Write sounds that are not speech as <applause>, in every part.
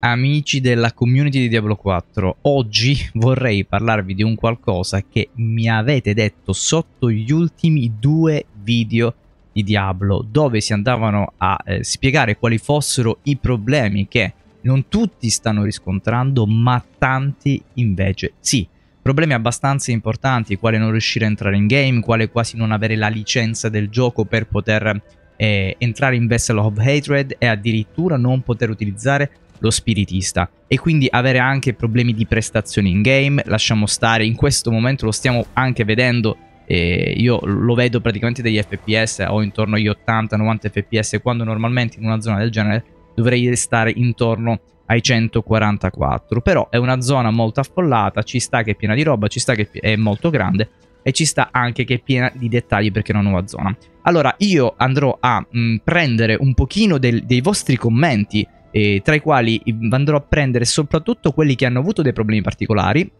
Amici della community di Diablo 4, oggi vorrei parlarvi di un qualcosa che mi avete detto sotto gli ultimi due video di Diablo, dove si andavano a eh, spiegare quali fossero i problemi che non tutti stanno riscontrando, ma tanti invece sì. Problemi abbastanza importanti, quale non riuscire a entrare in game, quale quasi non avere la licenza del gioco per poter eh, entrare in Vessel of Hatred e addirittura non poter utilizzare lo spiritista e quindi avere anche problemi di prestazioni in game, lasciamo stare, in questo momento lo stiamo anche vedendo, eh, io lo vedo praticamente degli FPS, ho intorno agli 80-90 FPS, quando normalmente in una zona del genere dovrei stare intorno ai 144, però è una zona molto affollata, ci sta che è piena di roba, ci sta che è molto grande e ci sta anche che è piena di dettagli perché è una nuova zona. Allora io andrò a mh, prendere un pochino del, dei vostri commenti eh, tra i quali andrò a prendere soprattutto quelli che hanno avuto dei problemi particolari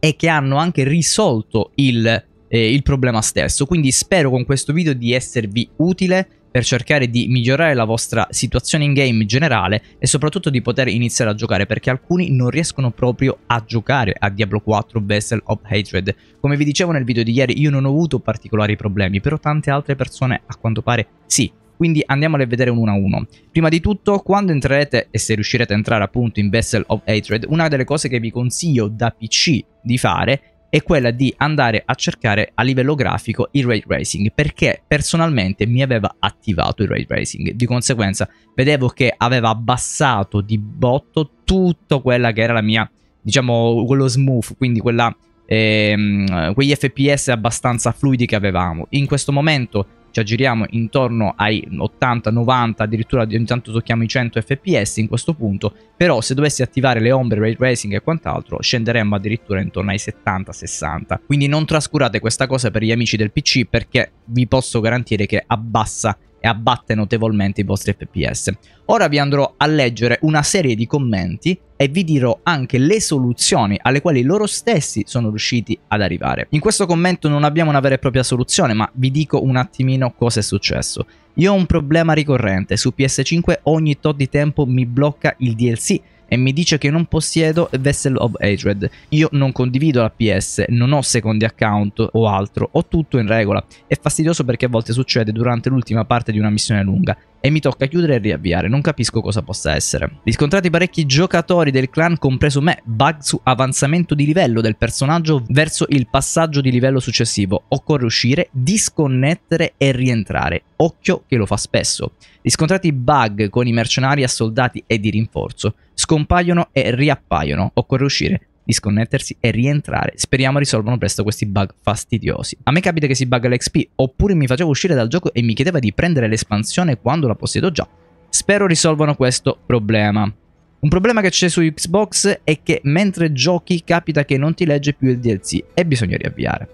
e che hanno anche risolto il, eh, il problema stesso. Quindi spero con questo video di esservi utile per cercare di migliorare la vostra situazione in game generale e soprattutto di poter iniziare a giocare perché alcuni non riescono proprio a giocare a Diablo 4 Vessel of Hatred. Come vi dicevo nel video di ieri io non ho avuto particolari problemi, però tante altre persone a quanto pare sì. Quindi andiamole a vedere uno a uno. Prima di tutto, quando entrerete e se riuscirete a entrare appunto in Vessel of Hatred, una delle cose che vi consiglio da PC di fare è quella di andare a cercare a livello grafico il ray Racing, perché personalmente mi aveva attivato il ray Racing, di conseguenza vedevo che aveva abbassato di botto tutto quella che era la mia diciamo quello smooth quindi quella, ehm, quegli fps abbastanza fluidi che avevamo in questo momento ci aggiriamo intorno ai 80, 90, addirittura ogni tanto tocchiamo i 100 fps in questo punto, però se dovessi attivare le ombre, ray racing e quant'altro scenderemmo addirittura intorno ai 70, 60. Quindi non trascurate questa cosa per gli amici del PC perché vi posso garantire che abbassa e abbatte notevolmente i vostri fps. Ora vi andrò a leggere una serie di commenti e vi dirò anche le soluzioni alle quali loro stessi sono riusciti ad arrivare. In questo commento non abbiamo una vera e propria soluzione, ma vi dico un attimino cosa è successo. Io ho un problema ricorrente, su PS5 ogni tot di tempo mi blocca il DLC e mi dice che non possiedo Vessel of Hatred. Io non condivido la PS, non ho secondi account o altro, ho tutto in regola. È fastidioso perché a volte succede durante l'ultima parte di una missione lunga e mi tocca chiudere e riavviare, non capisco cosa possa essere. Riscontrati parecchi giocatori del clan, compreso me, bug su avanzamento di livello del personaggio verso il passaggio di livello successivo. Occorre uscire, disconnettere e rientrare. Occhio che lo fa spesso. Riscontrati bug con i mercenari assoldati e di rinforzo scompaiono e riappaiono. Occorre uscire, disconnettersi e rientrare. Speriamo risolvano presto questi bug fastidiosi. A me capita che si bugga l'XP, oppure mi facevo uscire dal gioco e mi chiedeva di prendere l'espansione quando la possiedo già. Spero risolvano questo problema. Un problema che c'è su Xbox è che mentre giochi capita che non ti legge più il DLC e bisogna riavviare.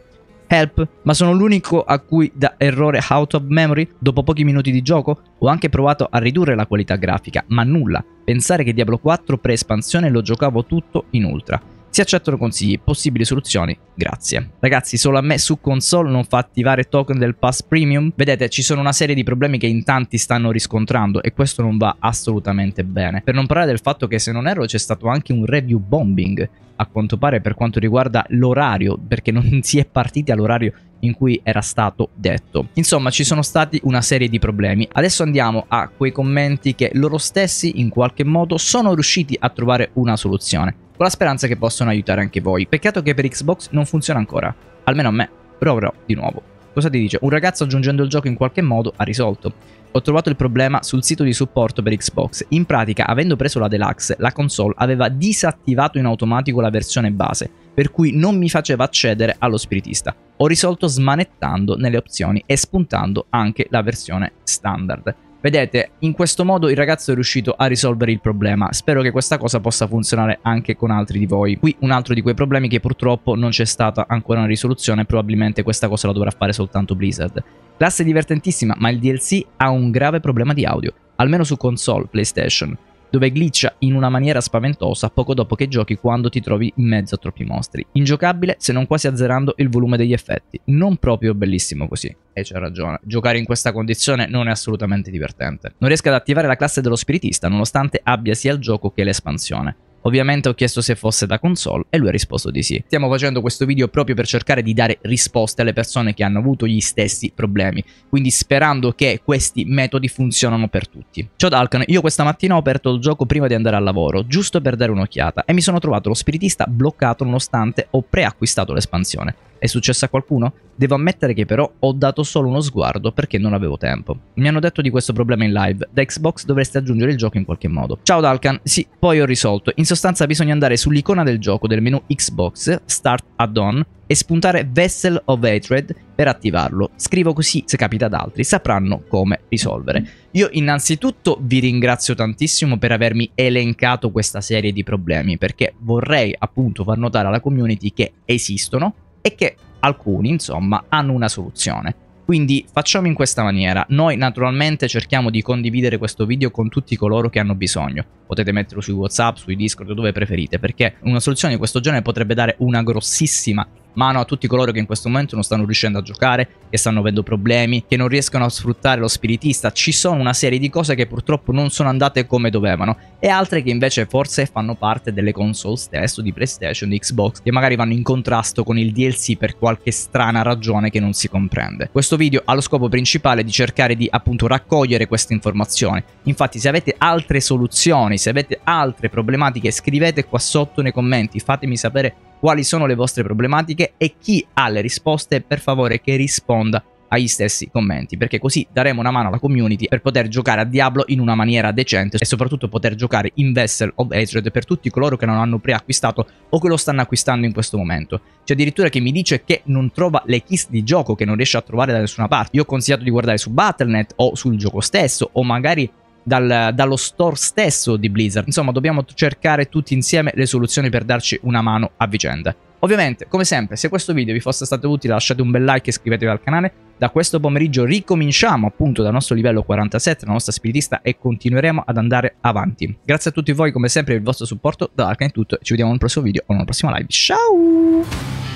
Help, ma sono l'unico a cui dà errore out of memory dopo pochi minuti di gioco? Ho anche provato a ridurre la qualità grafica, ma nulla. Pensare che Diablo 4 pre-espansione lo giocavo tutto in ultra. Si accettano consigli, possibili soluzioni, grazie. Ragazzi, solo a me su console non fa attivare token del Pass Premium? Vedete, ci sono una serie di problemi che in tanti stanno riscontrando e questo non va assolutamente bene. Per non parlare del fatto che se non erro c'è stato anche un review bombing, a quanto pare per quanto riguarda l'orario, perché non <laughs> si è partiti all'orario in cui era stato detto. Insomma, ci sono stati una serie di problemi. Adesso andiamo a quei commenti che loro stessi in qualche modo sono riusciti a trovare una soluzione con la speranza che possano aiutare anche voi. Peccato che per Xbox non funziona ancora, almeno a me, proverò di nuovo. Cosa ti dice? Un ragazzo aggiungendo il gioco in qualche modo ha risolto. Ho trovato il problema sul sito di supporto per Xbox. In pratica, avendo preso la Deluxe, la console aveva disattivato in automatico la versione base, per cui non mi faceva accedere allo spiritista. Ho risolto smanettando nelle opzioni e spuntando anche la versione standard. Vedete, in questo modo il ragazzo è riuscito a risolvere il problema. Spero che questa cosa possa funzionare anche con altri di voi. Qui un altro di quei problemi che purtroppo non c'è stata ancora una risoluzione, probabilmente questa cosa la dovrà fare soltanto Blizzard. Classe divertentissima, ma il DLC ha un grave problema di audio, almeno su console PlayStation dove glitcha in una maniera spaventosa poco dopo che giochi quando ti trovi in mezzo a troppi mostri. Ingiocabile se non quasi azzerando il volume degli effetti. Non proprio bellissimo così. E c'è ragione, giocare in questa condizione non è assolutamente divertente. Non riesco ad attivare la classe dello spiritista nonostante abbia sia il gioco che l'espansione. Ovviamente ho chiesto se fosse da console e lui ha risposto di sì. Stiamo facendo questo video proprio per cercare di dare risposte alle persone che hanno avuto gli stessi problemi, quindi sperando che questi metodi funzionano per tutti. Ciao Dalkan, io questa mattina ho aperto il gioco prima di andare al lavoro, giusto per dare un'occhiata, e mi sono trovato lo spiritista bloccato nonostante ho preacquistato l'espansione. È successo a qualcuno? Devo ammettere che però ho dato solo uno sguardo perché non avevo tempo. Mi hanno detto di questo problema in live, da Xbox dovreste aggiungere il gioco in qualche modo. Ciao Dalkan, sì, poi ho risolto. In sostanza bisogna andare sull'icona del gioco del menu Xbox, Start Add-on, e spuntare Vessel of Hatred per attivarlo. Scrivo così, se capita ad altri, sapranno come risolvere. Io innanzitutto vi ringrazio tantissimo per avermi elencato questa serie di problemi, perché vorrei appunto far notare alla community che esistono, e che alcuni, insomma, hanno una soluzione. Quindi facciamo in questa maniera, noi naturalmente cerchiamo di condividere questo video con tutti coloro che hanno bisogno, potete metterlo su Whatsapp, su Discord, dove preferite, perché una soluzione di questo genere potrebbe dare una grossissima mano a tutti coloro che in questo momento non stanno riuscendo a giocare, che stanno avendo problemi, che non riescono a sfruttare lo spiritista. Ci sono una serie di cose che purtroppo non sono andate come dovevano e altre che invece forse fanno parte delle console stesso, di PlayStation, di Xbox, che magari vanno in contrasto con il DLC per qualche strana ragione che non si comprende. Questo video ha lo scopo principale di cercare di appunto raccogliere queste informazioni. Infatti se avete altre soluzioni, se avete altre problematiche, scrivete qua sotto nei commenti, fatemi sapere quali sono le vostre problematiche e chi ha le risposte per favore che risponda agli stessi commenti, perché così daremo una mano alla community per poter giocare a Diablo in una maniera decente e soprattutto poter giocare in Vessel of Hatred per tutti coloro che non hanno preacquistato o che lo stanno acquistando in questo momento. C'è addirittura chi mi dice che non trova le keys di gioco, che non riesce a trovare da nessuna parte. Io ho consigliato di guardare su Battle.net o sul gioco stesso o magari dal, dallo store stesso di Blizzard. Insomma, dobbiamo cercare tutti insieme le soluzioni per darci una mano a vicenda. Ovviamente, come sempre, se questo video vi fosse stato utile lasciate un bel like e iscrivetevi al canale. Da questo pomeriggio ricominciamo appunto dal nostro livello 47, la nostra spiritista e continueremo ad andare avanti. Grazie a tutti voi come sempre per il vostro supporto, da Arcane è tutto, ci vediamo nel prossimo video o nella prossima live. Ciao!